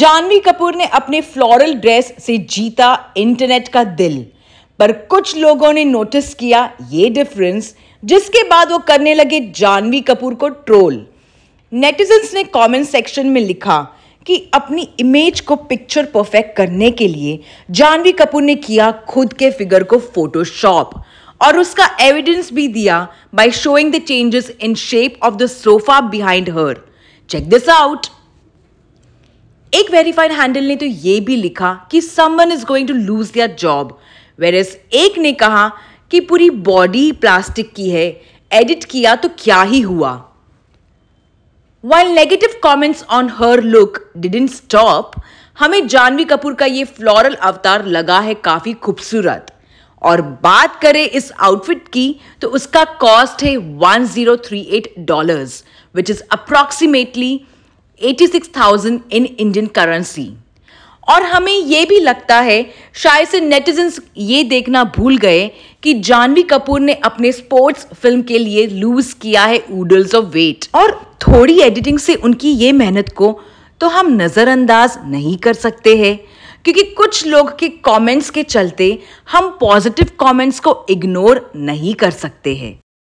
जानवी कपूर ने अपने floral dress से जीता इंटरनेट का दिल पर कुछ लोगों ने नोटिस किया ये डिफरेंस जिसके बाद वो करने लगे जानवी कपूर को ट्रोल नेटिजन्स ने कमेंट सेक्शन में लिखा कि अपनी इमेज को पिक्चर परफेक्ट करने के लिए जानवी कपूर ने किया खुद के फिगर को फोटोशॉप और उसका एविडेंस भी दिया by showing the changes in shape of the sofa behind her check this out एक वेरीफाइड हैंडल ने तो ये भी लिखा कि someone is going to lose their job whereas एक ने कहा कि पूरी बॉडी प्लास्टिक की है एडिट किया तो क्या ही हुआ while negative comments on her look didn't stop हमें जानवी कपूर का ये फ्लोरल अवतार लगा है काफ़ी खूबसूरत और बात करें इस आउटफिट की तो उसका कॉस्ट है 1038 dollars which is approximately 86,000 in Indian currency और हमें ये भी लगता है शायद से नेटिजन्स ये देखना भूल गए कि जानवी कपूर ने अपने स्पोर्ट्स फिल्म के लिए लूज किया है ऊडल्स ऑफ वेट और थोड़ी एडिटिंग से उनकी ये मेहनत को तो हम नज़रअंदाज नहीं कर सकते हैं क्योंकि कुछ लोग के कमेंट्स के चलते हम पॉजिटिव कमेंट्स को इग्नोर नहीं कर सकते हैं